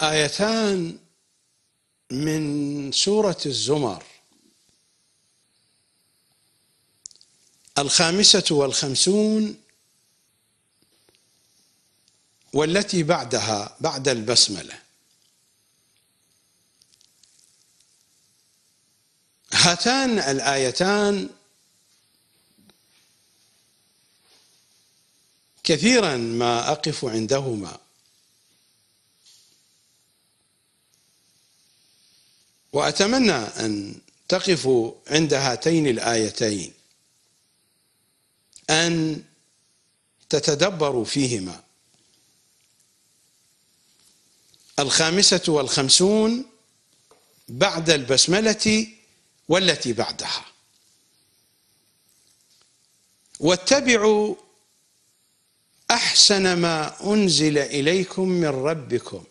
آيتان من سورة الزمر الخامسة والخمسون والتي بعدها بعد البسملة هاتان الآيتان كثيرا ما أقف عندهما وأتمنى أن تقفوا عند هاتين الآيتين أن تتدبروا فيهما الخامسة والخمسون بعد البسملة والتي بعدها واتبعوا أحسن ما أنزل إليكم من ربكم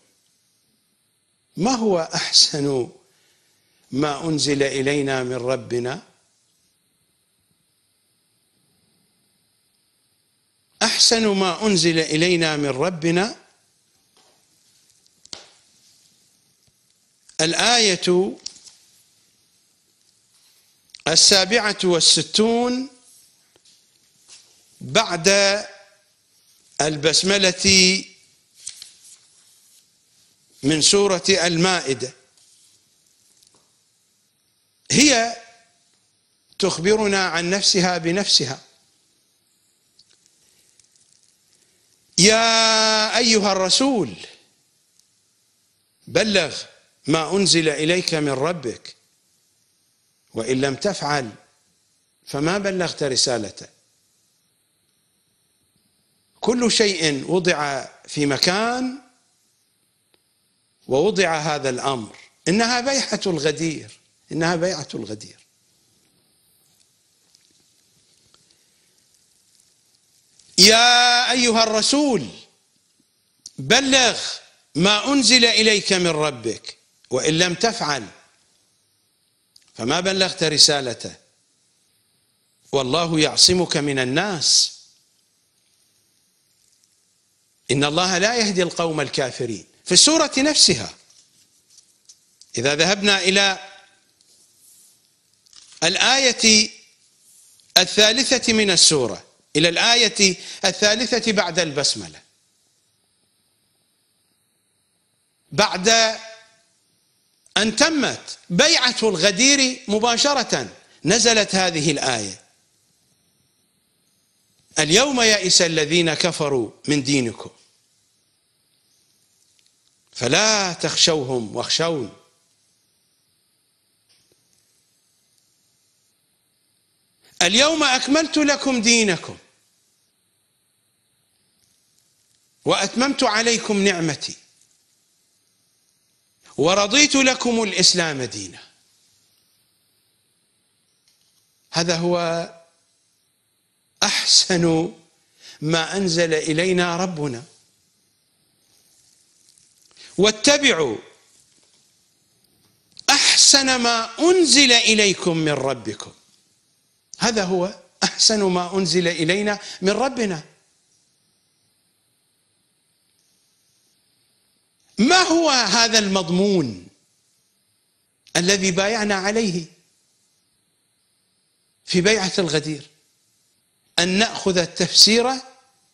ما هو أحسن ما أنزل إلينا من ربنا أحسن ما أنزل إلينا من ربنا الآية السابعة والستون بعد البسملة من سورة المائدة هي تخبرنا عن نفسها بنفسها يا ايها الرسول بلغ ما انزل اليك من ربك وان لم تفعل فما بلغت رسالته كل شيء وضع في مكان ووضع هذا الامر انها بيحه الغدير إنها بيعة الغدير يا أيها الرسول بلغ ما أنزل إليك من ربك وإن لم تفعل فما بلغت رسالته والله يعصمك من الناس إن الله لا يهدي القوم الكافرين في السورة نفسها إذا ذهبنا إلى الآية الثالثة من السورة إلى الآية الثالثة بعد البسملة بعد أن تمت بيعة الغدير مباشرة نزلت هذه الآية اليوم يئس الذين كفروا من دينكم فلا تخشوهم واخشون اليوم أكملت لكم دينكم وأتممت عليكم نعمتي ورضيت لكم الإسلام دينا هذا هو أحسن ما أنزل إلينا ربنا واتبعوا أحسن ما أنزل إليكم من ربكم هذا هو احسن ما انزل الينا من ربنا ما هو هذا المضمون الذي بايعنا عليه في بيعه الغدير ان ناخذ التفسير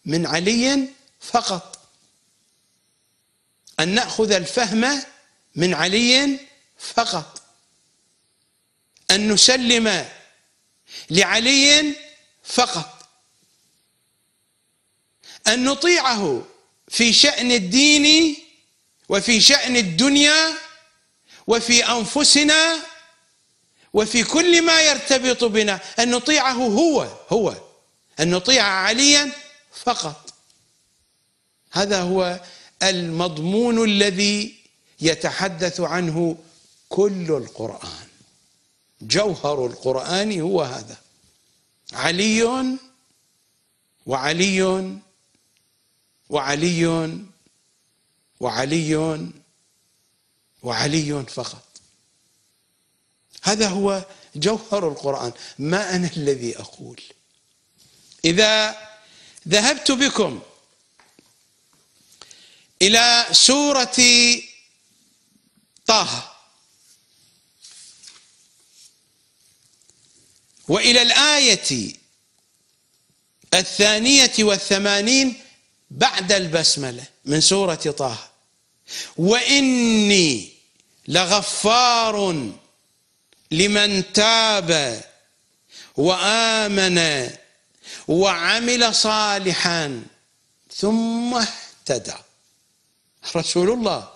من علي فقط ان ناخذ الفهم من علي فقط ان نسلم لعلي فقط ان نطيعه في شان الدين وفي شان الدنيا وفي انفسنا وفي كل ما يرتبط بنا ان نطيعه هو هو ان نطيع عليا فقط هذا هو المضمون الذي يتحدث عنه كل القران جوهر القرآن هو هذا علي وعلي وعلي وعلي وعلي فقط هذا هو جوهر القرآن ما أنا الذي أقول إذا ذهبت بكم إلى سورة طه وإلى الآية الثانية والثمانين بعد البسملة من سورة طه وإني لغفار لمن تاب وآمن وعمل صالحا ثم اهتدى رسول الله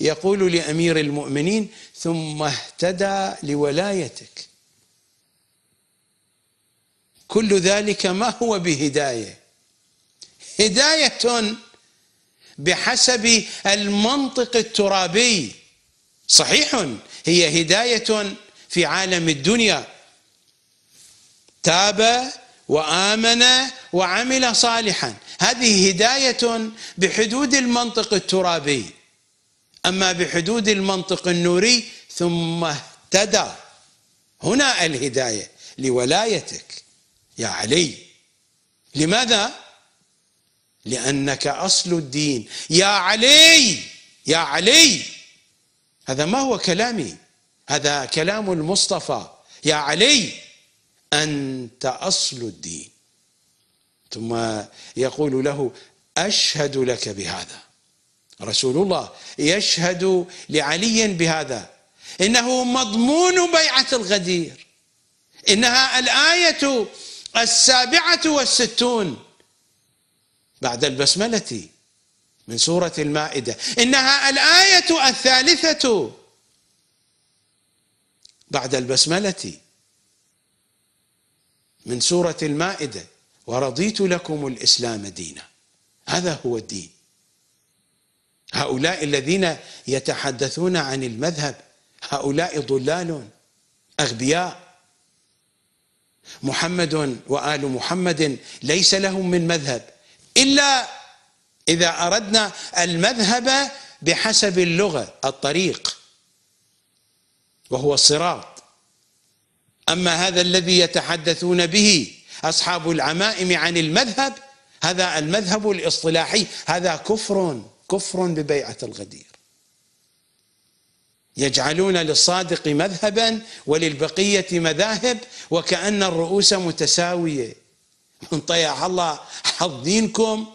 يقول لأمير المؤمنين ثم اهتدى لولايتك كل ذلك ما هو بهدايه هدايه بحسب المنطق الترابي صحيح هي هدايه في عالم الدنيا تاب وامن وعمل صالحا هذه هدايه بحدود المنطق الترابي اما بحدود المنطق النوري ثم اهتدى هنا الهدايه لولايتك يا علي لماذا لانك اصل الدين يا علي يا علي هذا ما هو كلامي هذا كلام المصطفى يا علي انت اصل الدين ثم يقول له اشهد لك بهذا رسول الله يشهد لعلي بهذا انه مضمون بيعه الغدير انها الايه السابعة والستون بعد البسملة من سورة المائدة إنها الآية الثالثة بعد البسملة من سورة المائدة ورضيت لكم الإسلام دينا هذا هو الدين هؤلاء الذين يتحدثون عن المذهب هؤلاء ضلال أغبياء محمد وآل محمد ليس لهم من مذهب إلا إذا أردنا المذهب بحسب اللغة الطريق وهو الصراط أما هذا الذي يتحدثون به أصحاب العمائم عن المذهب هذا المذهب الاصطلاحي هذا كفر كفر ببيعة الغدير يجعلون للصادق مذهبا وللبقية مذاهب وكأن الرؤوس متساوية من طيح الله حظ دينكم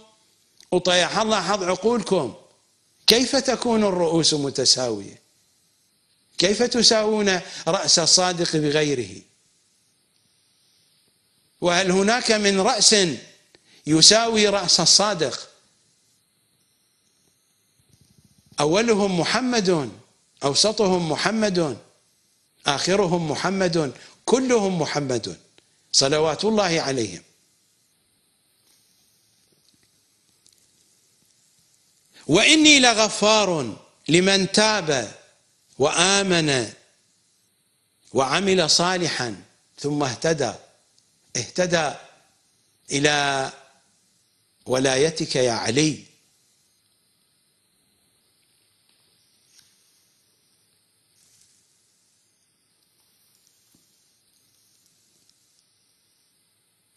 وطيح الله حظ عقولكم كيف تكون الرؤوس متساوية كيف تساوون رأس الصادق بغيره وهل هناك من رأس يساوي رأس الصادق أولهم محمد أوسطهم محمد آخرهم محمد كلهم محمد صلوات الله عليهم وإني لغفار لمن تاب وآمن وعمل صالحا ثم اهتدى اهتدى إلى ولايتك يا علي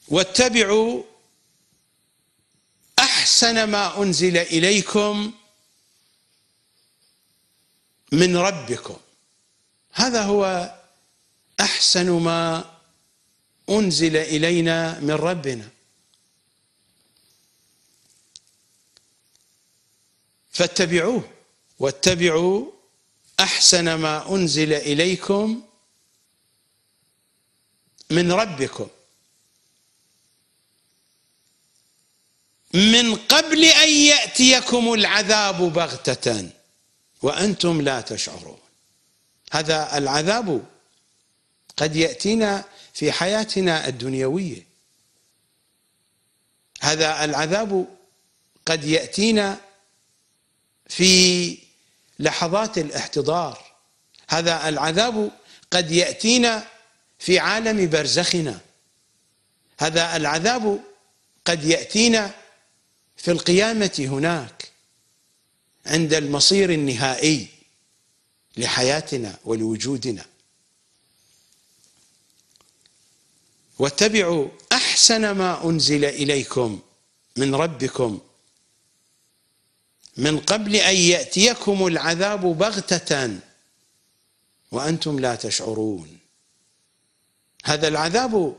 واتبعوا احسن ما انزل اليكم من ربكم هذا هو احسن ما انزل الينا من ربنا فاتبعوه واتبعوا احسن ما انزل اليكم من ربكم من قبل أن يأتيكم العذاب بغتة وأنتم لا تشعرون هذا العذاب قد يأتينا في حياتنا الدنيوية هذا العذاب قد يأتينا في لحظات الاحتضار هذا العذاب قد يأتينا في عالم برزخنا هذا العذاب قد يأتينا في القيامة هناك عند المصير النهائي لحياتنا ولوجودنا واتبعوا احسن ما انزل اليكم من ربكم من قبل ان ياتيكم العذاب بغته وانتم لا تشعرون هذا العذاب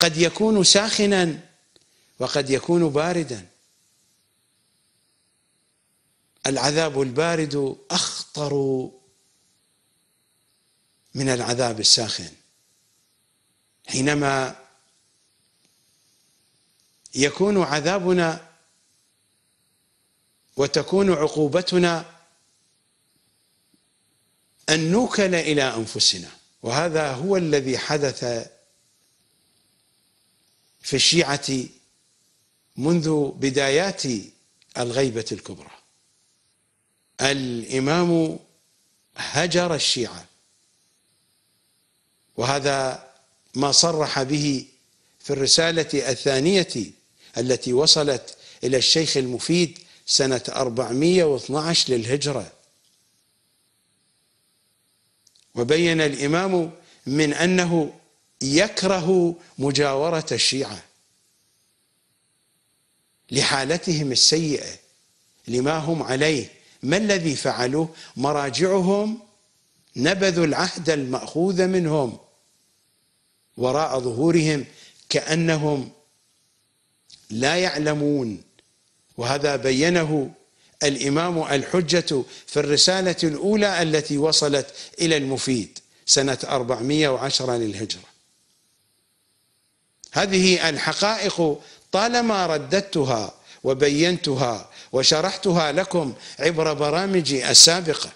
قد يكون ساخنا وقد يكون باردا العذاب البارد اخطر من العذاب الساخن حينما يكون عذابنا وتكون عقوبتنا ان نوكل الى انفسنا وهذا هو الذي حدث في الشيعه منذ بدايات الغيبه الكبرى الامام هجر الشيعه وهذا ما صرح به في الرساله الثانيه التي وصلت الى الشيخ المفيد سنه 412 للهجره وبين الامام من انه يكره مجاوره الشيعه لحالتهم السيئه لما هم عليه ما الذي فعلوه مراجعهم نبذوا العهد المأخوذ منهم وراء ظهورهم كأنهم لا يعلمون وهذا بينه الإمام الحجة في الرسالة الأولى التي وصلت إلى المفيد سنة 410 للهجرة هذه الحقائق طالما رددتها وبينتها وشرحتها لكم عبر برامجي السابقه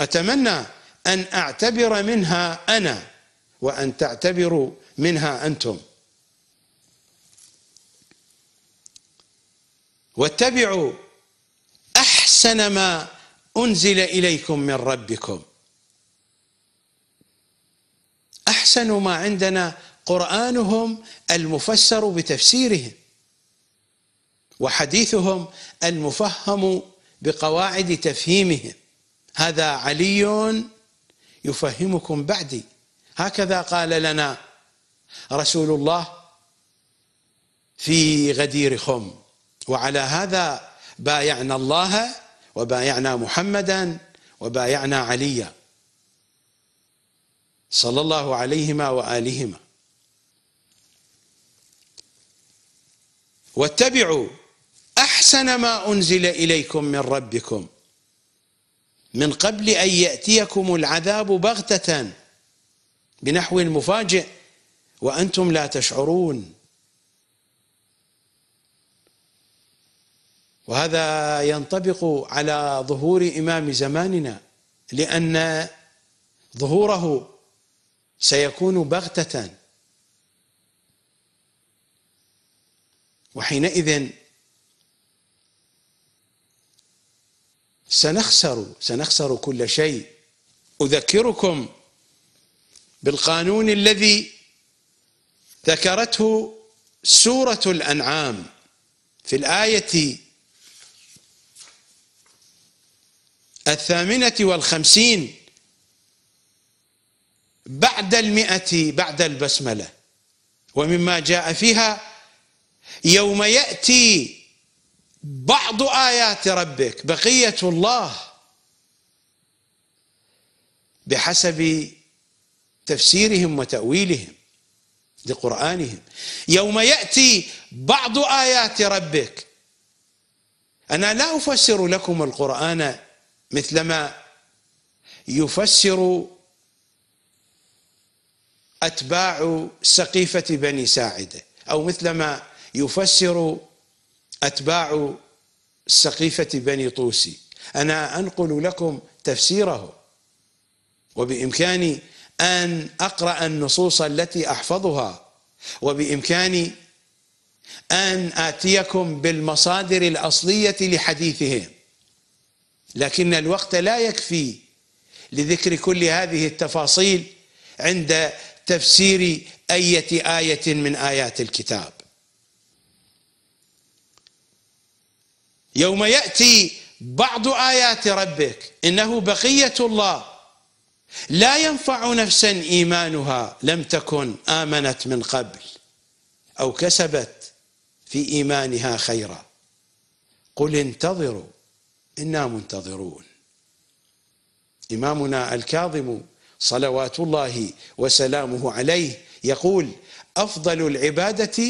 اتمنى ان اعتبر منها انا وان تعتبروا منها انتم واتبعوا احسن ما انزل اليكم من ربكم احسن ما عندنا قرانهم المفسر بتفسيرهم وحديثهم المفهم بقواعد تفهيمهم هذا علي يفهمكم بعدي هكذا قال لنا رسول الله في غدير خم وعلى هذا بايعنا الله وبايعنا محمدا وبايعنا عليا صلى الله عليهما والهما واتبعوا احسن ما انزل اليكم من ربكم من قبل ان ياتيكم العذاب بغته بنحو مفاجئ وانتم لا تشعرون وهذا ينطبق على ظهور امام زماننا لان ظهوره سيكون بغته وحينئذ سنخسر سنخسر كل شيء أذكركم بالقانون الذي ذكرته سورة الأنعام في الآية الثامنة والخمسين بعد المئة بعد البسملة ومما جاء فيها يوم يأتي بعض آيات ربك بقية الله بحسب تفسيرهم وتأويلهم لقرآنهم يوم يأتي بعض آيات ربك أنا لا أفسر لكم القرآن مثلما يفسر أتباع سقيفة بني ساعدة أو مثلما يفسر أتباع سقيفة بني طوسي أنا أنقل لكم تفسيره وبإمكاني أن أقرأ النصوص التي أحفظها وبإمكاني أن آتيكم بالمصادر الأصلية لحديثهم لكن الوقت لا يكفي لذكر كل هذه التفاصيل عند تفسير أية آية من آيات الكتاب يوم يأتي بعض آيات ربك إنه بقية الله لا ينفع نفسا إيمانها لم تكن آمنت من قبل أو كسبت في إيمانها خيرا قل انتظروا إنا منتظرون إمامنا الكاظم صلوات الله وسلامه عليه يقول أفضل العبادة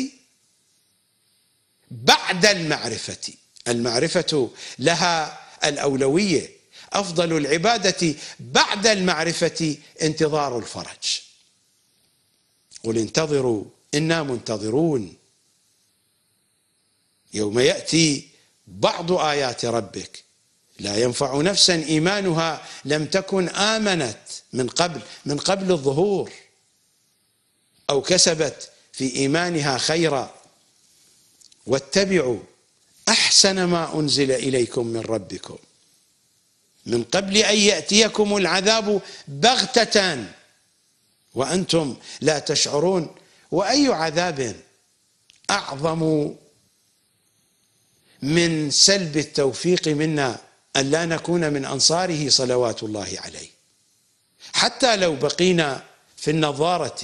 بعد المعرفة المعرفة لها الأولوية أفضل العبادة بعد المعرفة انتظار الفرج قل انتظروا إنا منتظرون يوم يأتي بعض آيات ربك لا ينفع نفسا إيمانها لم تكن آمنت من قبل من قبل الظهور أو كسبت في إيمانها خيرا واتبعوا احسن ما انزل اليكم من ربكم من قبل ان ياتيكم العذاب بغته وانتم لا تشعرون واي عذاب اعظم من سلب التوفيق منا ان لا نكون من انصاره صلوات الله عليه حتى لو بقينا في النظاره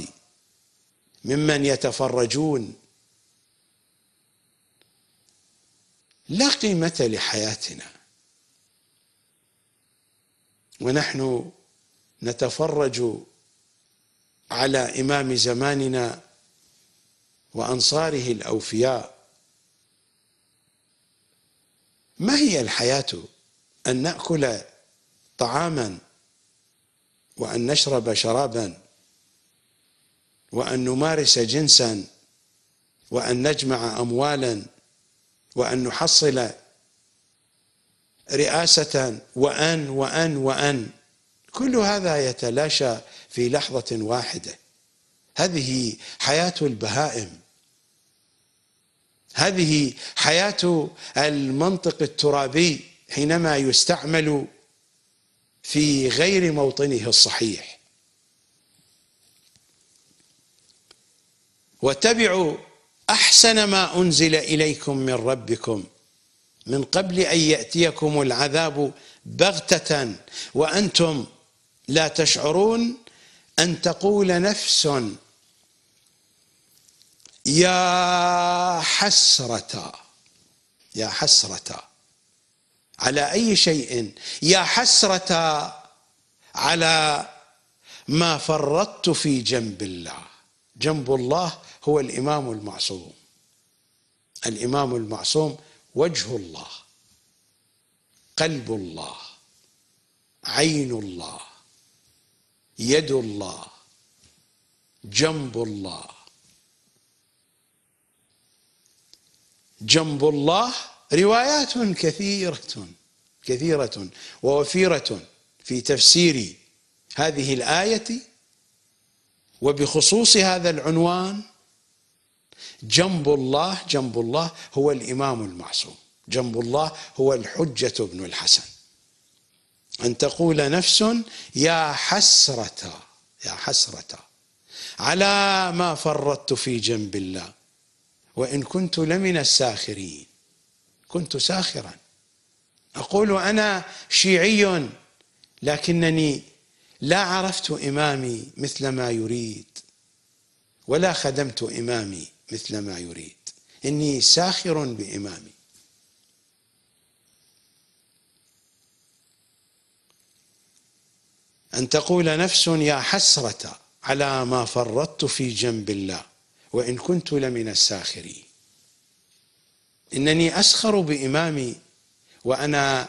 ممن يتفرجون لا قيمة لحياتنا ونحن نتفرج على إمام زماننا وأنصاره الأوفياء ما هي الحياة أن نأكل طعاما وأن نشرب شرابا وأن نمارس جنسا وأن نجمع أموالا وأن نحصل رئاسة وأن وأن وأن كل هذا يتلاشى في لحظة واحدة هذه حياة البهائم هذه حياة المنطق الترابي حينما يستعمل في غير موطنه الصحيح واتبعوا احسن ما انزل اليكم من ربكم من قبل ان ياتيكم العذاب بغته وانتم لا تشعرون ان تقول نفس يا حسره يا حسره على اي شيء يا حسره على ما فرطت في جنب الله جنب الله هو الإمام المعصوم الإمام المعصوم وجه الله قلب الله عين الله يد الله جنب الله جنب الله روايات كثيرة كثيرة ووفيرة في تفسير هذه الآية وبخصوص هذا العنوان جنب الله جنب الله هو الإمام المعصوم جنب الله هو الحجة بن الحسن أن تقول نفس يا حسرة يا حسرة على ما فرطت في جنب الله وإن كنت لمن الساخرين كنت ساخرا أقول أنا شيعي لكنني لا عرفت إمامي مثل ما يريد ولا خدمت إمامي مثل ما يريد إني ساخر بإمامي أن تقول نفس يا حسرة على ما فرطت في جنب الله وإن كنت لمن الساخرين إنني أسخر بإمامي وأنا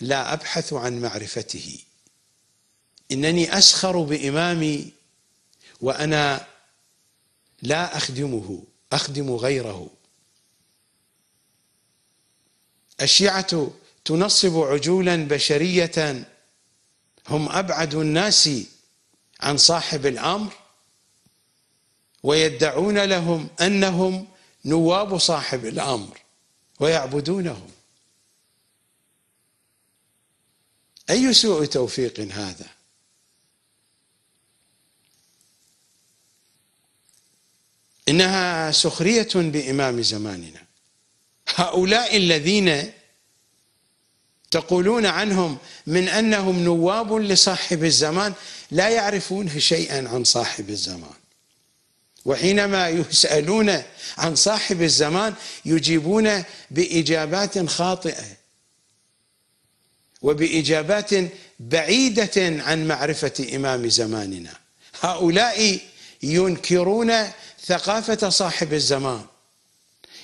لا أبحث عن معرفته إنني أسخر بإمامي وأنا لا أخدمه أخدم غيره الشيعة تنصب عجولا بشرية هم أبعد الناس عن صاحب الأمر ويدعون لهم أنهم نواب صاحب الأمر ويعبدونهم أي سوء توفيق هذا إنها سخرية بإمام زماننا هؤلاء الذين تقولون عنهم من أنهم نواب لصاحب الزمان لا يعرفون شيئا عن صاحب الزمان وحينما يسألون عن صاحب الزمان يجيبون بإجابات خاطئة وبإجابات بعيدة عن معرفة إمام زماننا هؤلاء ينكرون ثقافة صاحب الزمان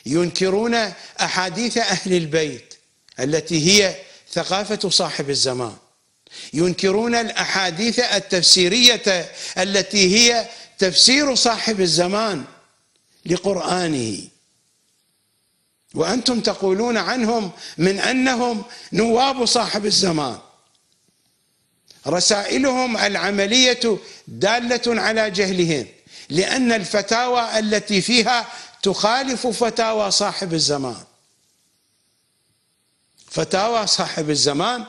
ينكرون أحاديث أهل البيت التي هي ثقافة صاحب الزمان ينكرون الأحاديث التفسيرية التي هي تفسير صاحب الزمان لقرآنه وأنتم تقولون عنهم من أنهم نواب صاحب الزمان رسائلهم العملية دالة على جهلهم لأن الفتاوى التي فيها تخالف فتاوى صاحب الزمان فتاوى صاحب الزمان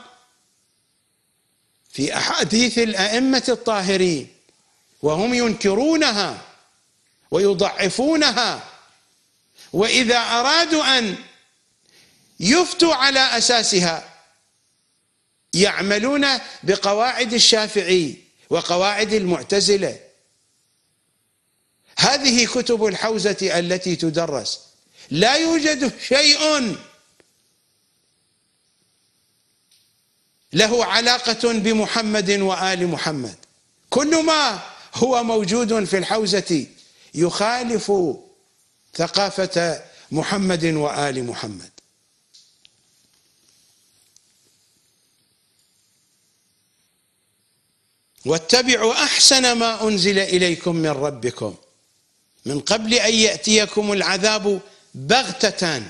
في أحاديث الأئمة الطاهرين وهم ينكرونها ويضعفونها وإذا أرادوا أن يفتوا على أساسها يعملون بقواعد الشافعي وقواعد المعتزله هذه كتب الحوزة التي تدرس لا يوجد شيء له علاقة بمحمد وآل محمد كل ما هو موجود في الحوزة يخالف ثقافة محمد وآل محمد واتبعوا أحسن ما أنزل إليكم من ربكم من قبل ان ياتيكم العذاب بغته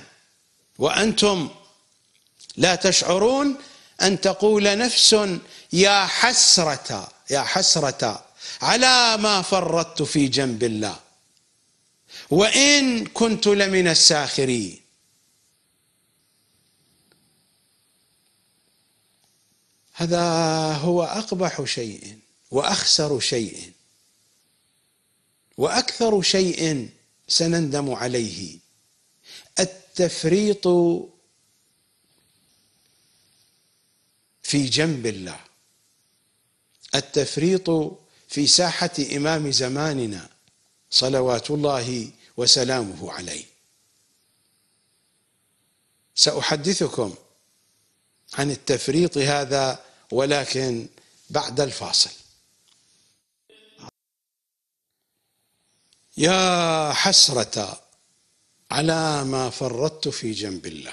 وانتم لا تشعرون ان تقول نفس يا حسره يا حسره على ما فرطت في جنب الله وان كنت لمن الساخرين هذا هو اقبح شيء واخسر شيء واكثر شيء سنندم عليه التفريط في جنب الله التفريط في ساحه امام زماننا صلوات الله وسلامه عليه ساحدثكم عن التفريط هذا ولكن بعد الفاصل يا حسرة على ما فرطت في جنب الله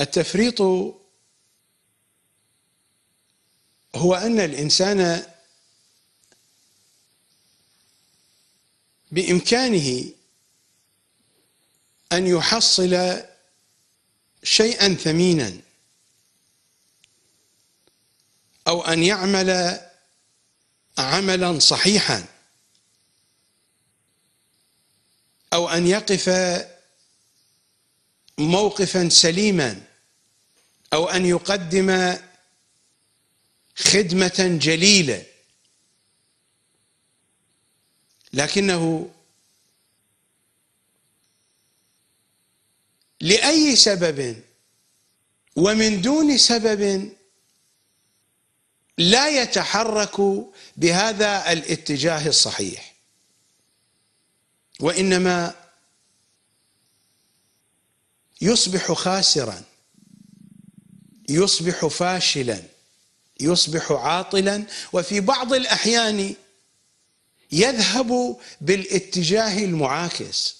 التفريط هو أن الإنسان بإمكانه أن يحصل شيئا ثمينا أو أن يعمل عملا صحيحا او ان يقف موقفا سليما او ان يقدم خدمه جليله لكنه لاي سبب ومن دون سبب لا يتحرك بهذا الاتجاه الصحيح وانما يصبح خاسرا يصبح فاشلا يصبح عاطلا وفي بعض الاحيان يذهب بالاتجاه المعاكس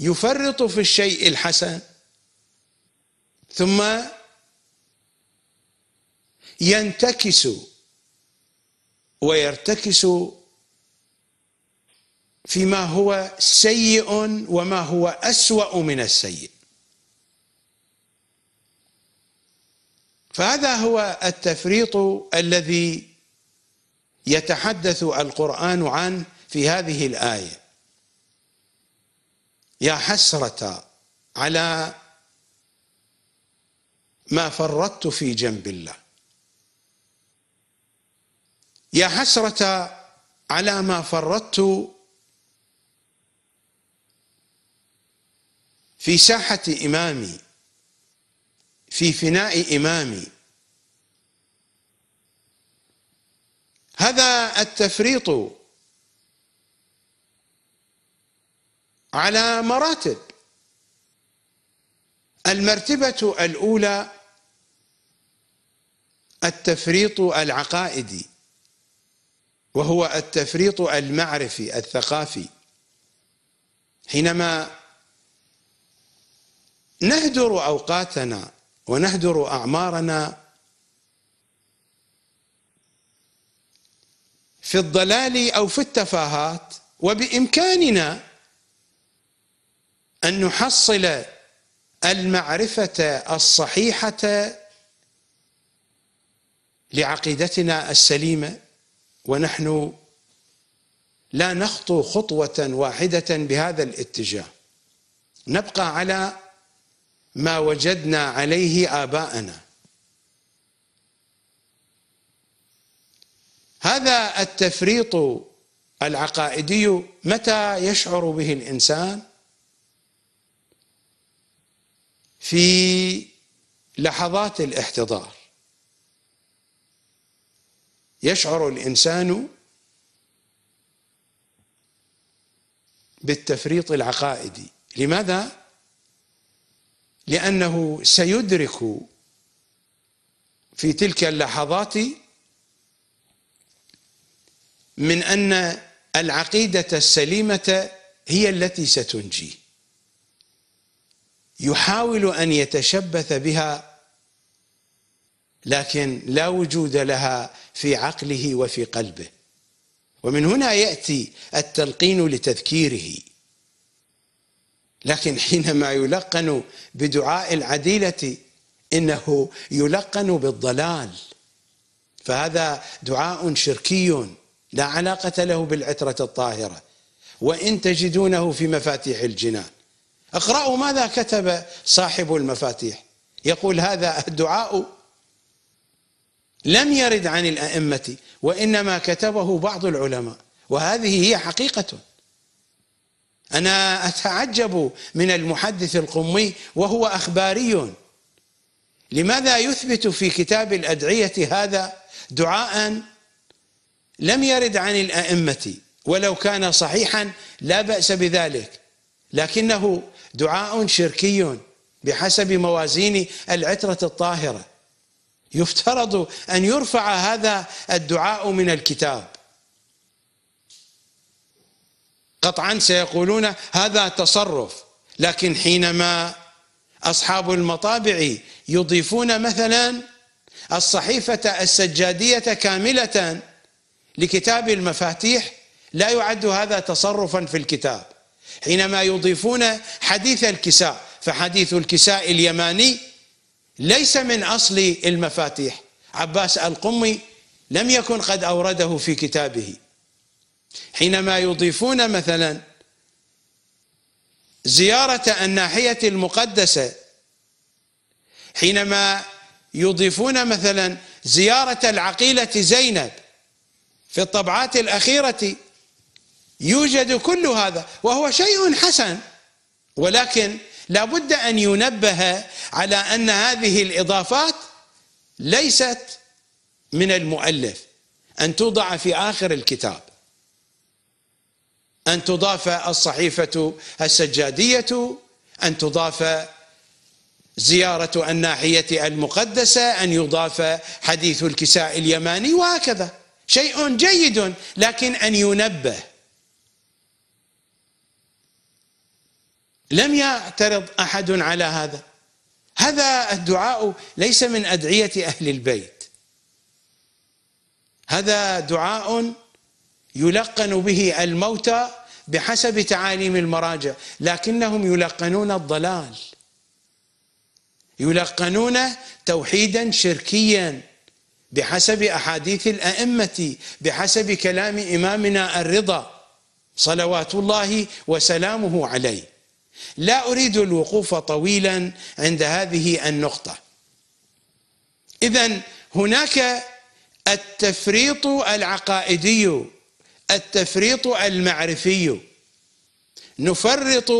يفرط في الشيء الحسن ثم ينتكس ويرتكس فيما هو سيء وما هو أسوأ من السيء فهذا هو التفريط الذي يتحدث القرآن عنه في هذه الآية يا حسرة على ما فرطت في جنب الله يا حسرة على ما فرطت في ساحة إمامي في فناء إمامي هذا التفريط على مراتب المرتبة الأولى التفريط العقائدي وهو التفريط المعرفي الثقافي حينما نهدر اوقاتنا ونهدر اعمارنا في الضلال او في التفاهات وبامكاننا ان نحصل المعرفه الصحيحه لعقيدتنا السليمه ونحن لا نخطو خطوة واحدة بهذا الاتجاه نبقى على ما وجدنا عليه آباءنا هذا التفريط العقائدي متى يشعر به الإنسان في لحظات الاحتضار يشعر الانسان بالتفريط العقائدي لماذا لانه سيدرك في تلك اللحظات من ان العقيده السليمه هي التي ستنجيه يحاول ان يتشبث بها لكن لا وجود لها في عقله وفي قلبه ومن هنا ياتي التلقين لتذكيره لكن حينما يلقن بدعاء العديله انه يلقن بالضلال فهذا دعاء شركي لا علاقه له بالعتره الطاهره وان تجدونه في مفاتيح الجنان اقرأوا ماذا كتب صاحب المفاتيح يقول هذا الدعاء لم يرد عن الأئمة وإنما كتبه بعض العلماء وهذه هي حقيقة أنا أتعجب من المحدث القمي وهو أخباري لماذا يثبت في كتاب الأدعية هذا دعاء لم يرد عن الأئمة ولو كان صحيحا لا بأس بذلك لكنه دعاء شركي بحسب موازين العترة الطاهرة يفترض أن يرفع هذا الدعاء من الكتاب قطعا سيقولون هذا تصرف لكن حينما أصحاب المطابع يضيفون مثلا الصحيفة السجادية كاملة لكتاب المفاتيح لا يعد هذا تصرفا في الكتاب حينما يضيفون حديث الكساء فحديث الكساء اليماني ليس من اصل المفاتيح عباس القمي لم يكن قد اورده في كتابه حينما يضيفون مثلا زياره الناحيه المقدسه حينما يضيفون مثلا زياره العقيله زينب في الطبعات الاخيره يوجد كل هذا وهو شيء حسن ولكن لابد ان ينبه على ان هذه الاضافات ليست من المؤلف ان توضع في اخر الكتاب ان تضاف الصحيفه السجاديه ان تضاف زياره الناحيه المقدسه ان يضاف حديث الكساء اليماني وهكذا شيء جيد لكن ان ينبه لم يعترض احد على هذا هذا الدعاء ليس من ادعيه اهل البيت هذا دعاء يلقن به الموتى بحسب تعاليم المراجع لكنهم يلقنون الضلال يلقنون توحيدا شركيا بحسب احاديث الائمه بحسب كلام امامنا الرضا صلوات الله وسلامه عليه لا اريد الوقوف طويلا عند هذه النقطه اذا هناك التفريط العقائدي التفريط المعرفي نفرط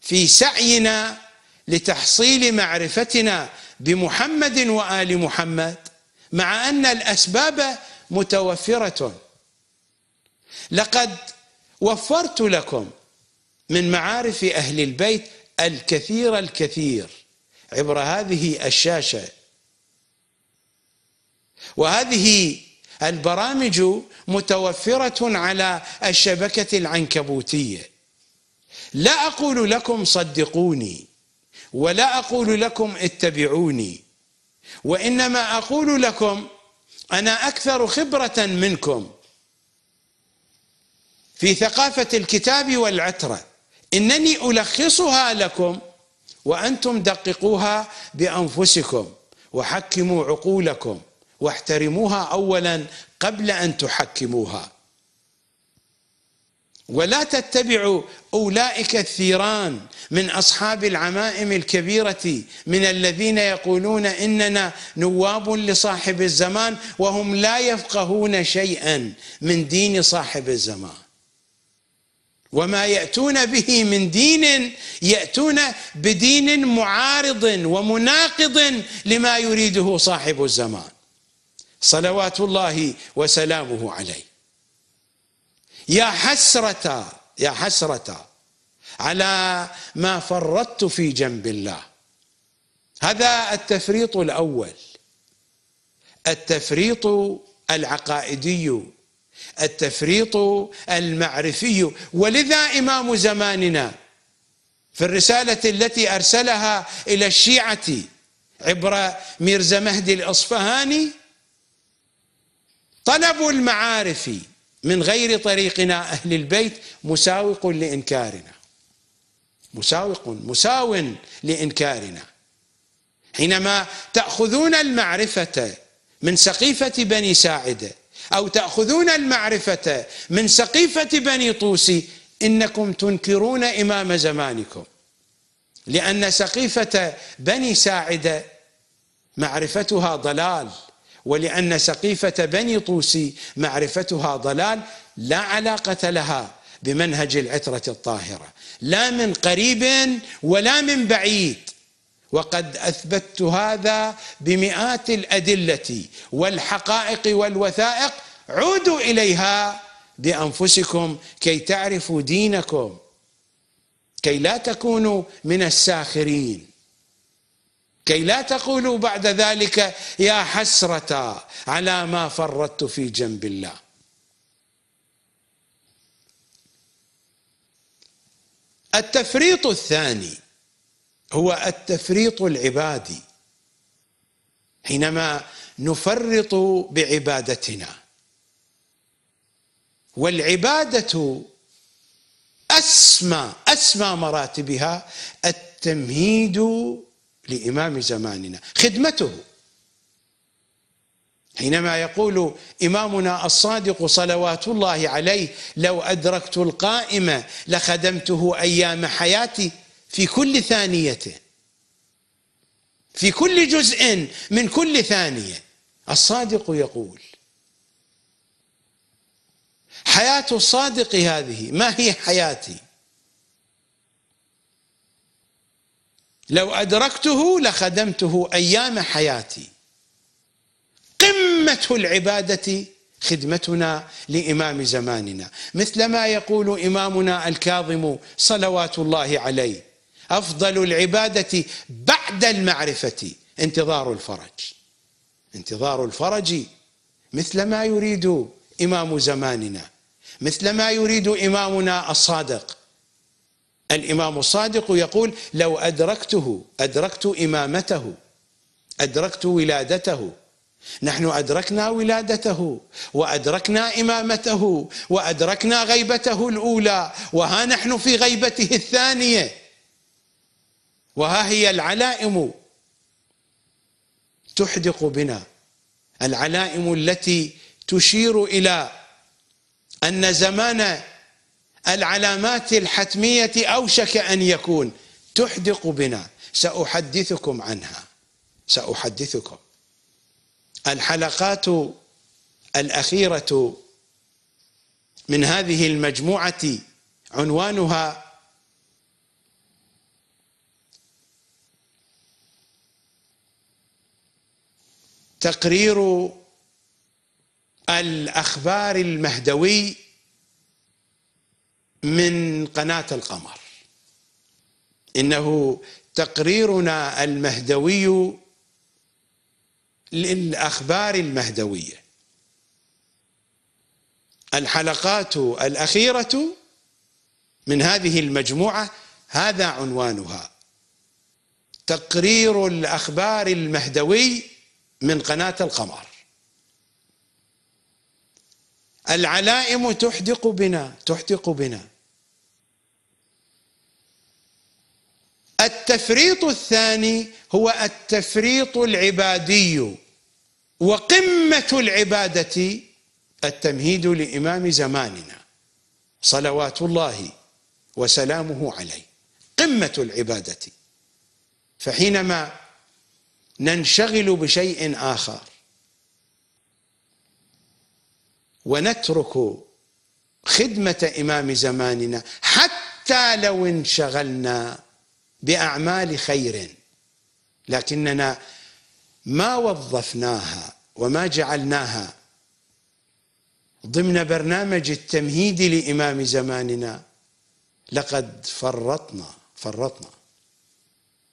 في سعينا لتحصيل معرفتنا بمحمد وال محمد مع ان الاسباب متوفره لقد وفرت لكم من معارف أهل البيت الكثير الكثير عبر هذه الشاشة وهذه البرامج متوفرة على الشبكة العنكبوتية لا أقول لكم صدقوني ولا أقول لكم اتبعوني وإنما أقول لكم أنا أكثر خبرة منكم في ثقافة الكتاب والعترة إنني ألخصها لكم وأنتم دققوها بأنفسكم وحكموا عقولكم واحترموها أولا قبل أن تحكموها ولا تتبعوا اولئك الثيران من اصحاب العمائم الكبيره من الذين يقولون اننا نواب لصاحب الزمان وهم لا يفقهون شيئا من دين صاحب الزمان وما ياتون به من دين ياتون بدين معارض ومناقض لما يريده صاحب الزمان صلوات الله وسلامه عليه يا حسره يا حسره على ما فرطت في جنب الله هذا التفريط الاول التفريط العقائدي التفريط المعرفي ولذا إمام زماننا في الرسالة التي أرسلها إلى الشيعة عبر ميرزا مهدي الأصفهاني طلب المعارف من غير طريقنا أهل البيت مساوق لإنكارنا مساوق مساو لإنكارنا حينما تأخذون المعرفة من سقيفة بني ساعده أو تأخذون المعرفة من سقيفة بني طوسي إنكم تنكرون إمام زمانكم لأن سقيفة بني ساعدة معرفتها ضلال ولأن سقيفة بني طوسي معرفتها ضلال لا علاقة لها بمنهج العترة الطاهرة لا من قريب ولا من بعيد وقد اثبتت هذا بمئات الادله والحقائق والوثائق عودوا اليها بانفسكم كي تعرفوا دينكم كي لا تكونوا من الساخرين كي لا تقولوا بعد ذلك يا حسره على ما فرطت في جنب الله التفريط الثاني هو التفريط العبادي حينما نفرط بعبادتنا والعباده اسمى اسمى مراتبها التمهيد لامام زماننا خدمته حينما يقول امامنا الصادق صلوات الله عليه لو ادركت القائمه لخدمته ايام حياتي في كل ثانيته في كل جزء من كل ثانيه الصادق يقول حياه الصادق هذه ما هي حياتي لو ادركته لخدمته ايام حياتي قمه العباده خدمتنا لامام زماننا مثل ما يقول امامنا الكاظم صلوات الله عليه أفضل العبادة بعد المعرفة انتظار الفرج انتظار الفرج مثل ما يريد إمام زماننا مثل ما يريد إمامنا الصادق الإمام الصادق يقول لو أدركته أدركت إمامته أدركت ولادته نحن أدركنا ولادته وأدركنا إمامته وأدركنا غيبته الأولى وها نحن في غيبته الثانية وها هي العلائم تحدق بنا العلائم التي تشير الى ان زمان العلامات الحتميه اوشك ان يكون تحدق بنا ساحدثكم عنها ساحدثكم الحلقات الاخيره من هذه المجموعه عنوانها تقرير الاخبار المهدوي من قناه القمر انه تقريرنا المهدوي للاخبار المهدويه الحلقات الاخيره من هذه المجموعه هذا عنوانها تقرير الاخبار المهدوي من قناة القمر العلائم تحدق بنا تحدق بنا التفريط الثاني هو التفريط العبادي وقمة العبادة التمهيد لإمام زماننا صلوات الله وسلامه عليه قمة العبادة فحينما ننشغل بشيء اخر ونترك خدمه امام زماننا حتى لو انشغلنا باعمال خير لكننا ما وظفناها وما جعلناها ضمن برنامج التمهيد لامام زماننا لقد فرطنا فرطنا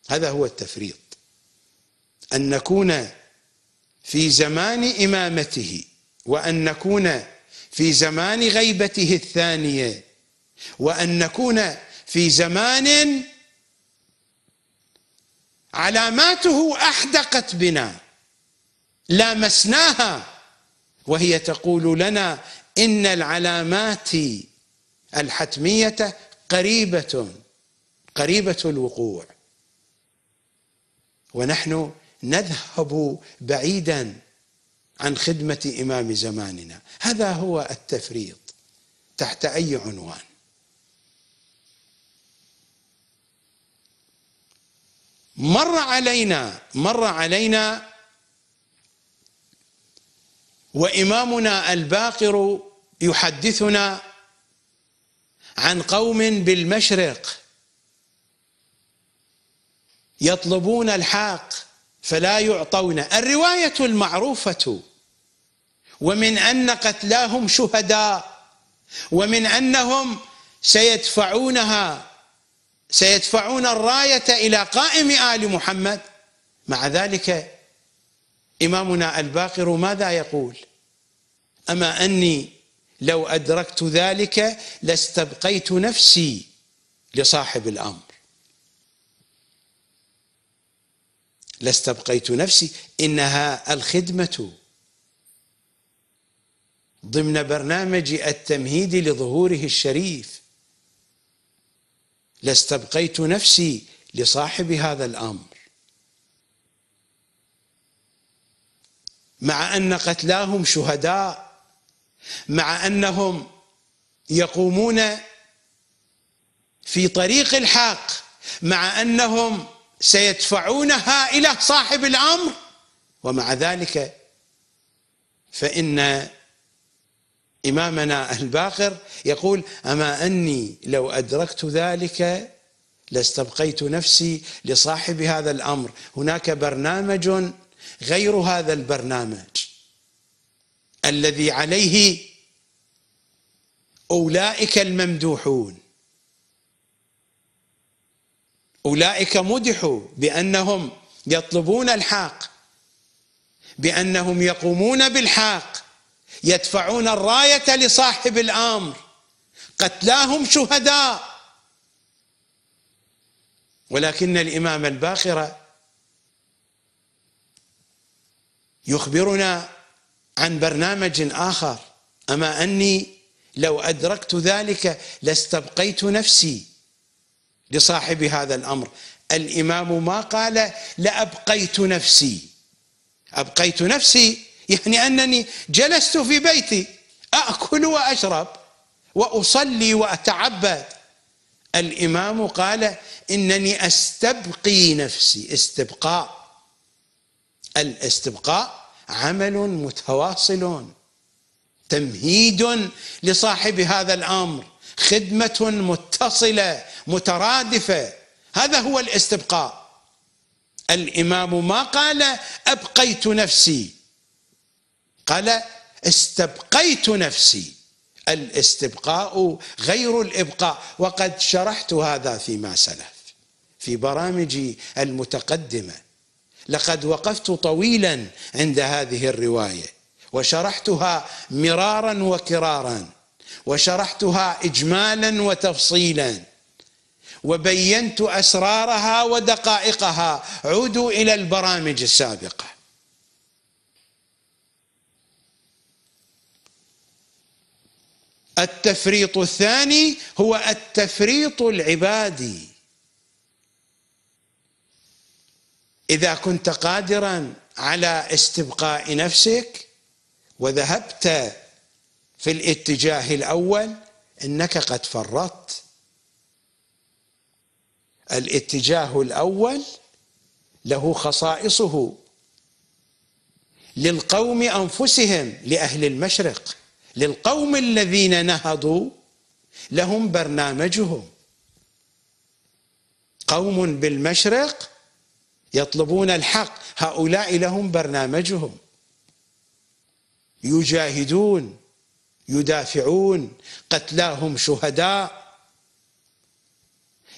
هذا هو التفريط أن نكون في زمان إمامته وأن نكون في زمان غيبته الثانية وأن نكون في زمان علاماته أحدقت بنا لامسناها وهي تقول لنا إن العلامات الحتمية قريبة قريبة الوقوع ونحن نذهب بعيدا عن خدمة إمام زماننا هذا هو التفريط تحت أي عنوان مر علينا مر علينا وإمامنا الباقر يحدثنا عن قوم بالمشرق يطلبون الحاق فلا يعطون الرواية المعروفة ومن أن قتلاهم شهداء ومن أنهم سيدفعونها سيدفعون الراية إلى قائم آل محمد مع ذلك إمامنا الباقر ماذا يقول أما أني لو أدركت ذلك لاستبقيت نفسي لصاحب الأمر لاستبقيت نفسي انها الخدمه ضمن برنامج التمهيد لظهوره الشريف لاستبقيت نفسي لصاحب هذا الامر مع ان قتلاهم شهداء مع انهم يقومون في طريق الحق مع انهم سيدفعونها الى صاحب الامر ومع ذلك فان امامنا الباقر يقول اما اني لو ادركت ذلك لاستبقيت نفسي لصاحب هذا الامر هناك برنامج غير هذا البرنامج الذي عليه اولئك الممدوحون أولئك مدحوا بأنهم يطلبون الحق بأنهم يقومون بالحق يدفعون الراية لصاحب الأمر قتلاهم شهداء ولكن الإمام الباخرة يخبرنا عن برنامج آخر أما أني لو أدركت ذلك لاستبقيت نفسي لصاحب هذا الامر الامام ما قال لابقيت نفسي ابقيت نفسي يعني انني جلست في بيتي اكل واشرب واصلي واتعبد الامام قال انني استبقي نفسي استبقاء الاستبقاء عمل متواصل تمهيد لصاحب هذا الامر خدمه متصله مترادفه هذا هو الاستبقاء الامام ما قال ابقيت نفسي قال استبقيت نفسي الاستبقاء غير الابقاء وقد شرحت هذا فيما سلف في برامجي المتقدمه لقد وقفت طويلا عند هذه الروايه وشرحتها مرارا وكرارا وشرحتها اجمالا وتفصيلا وبينت اسرارها ودقائقها عودوا الى البرامج السابقه التفريط الثاني هو التفريط العبادي اذا كنت قادرا على استبقاء نفسك وذهبت في الاتجاه الاول انك قد فرطت الاتجاه الاول له خصائصه للقوم انفسهم لاهل المشرق للقوم الذين نهضوا لهم برنامجهم قوم بالمشرق يطلبون الحق هؤلاء لهم برنامجهم يجاهدون يدافعون قتلاهم شهداء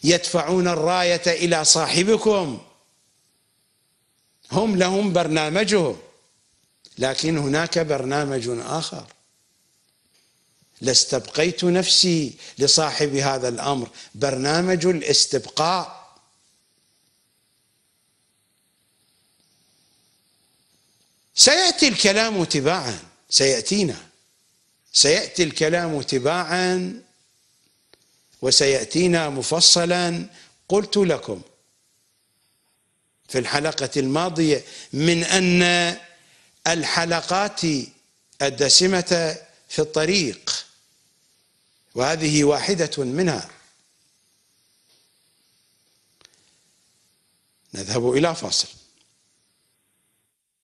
يدفعون الراية إلى صاحبكم هم لهم برنامجهم لكن هناك برنامج آخر لاستبقيت نفسي لصاحب هذا الأمر برنامج الاستبقاء سيأتي الكلام تباعا سيأتينا سياتي الكلام تباعا وسياتينا مفصلا قلت لكم في الحلقه الماضيه من ان الحلقات الدسمه في الطريق وهذه واحده منها نذهب الى فاصل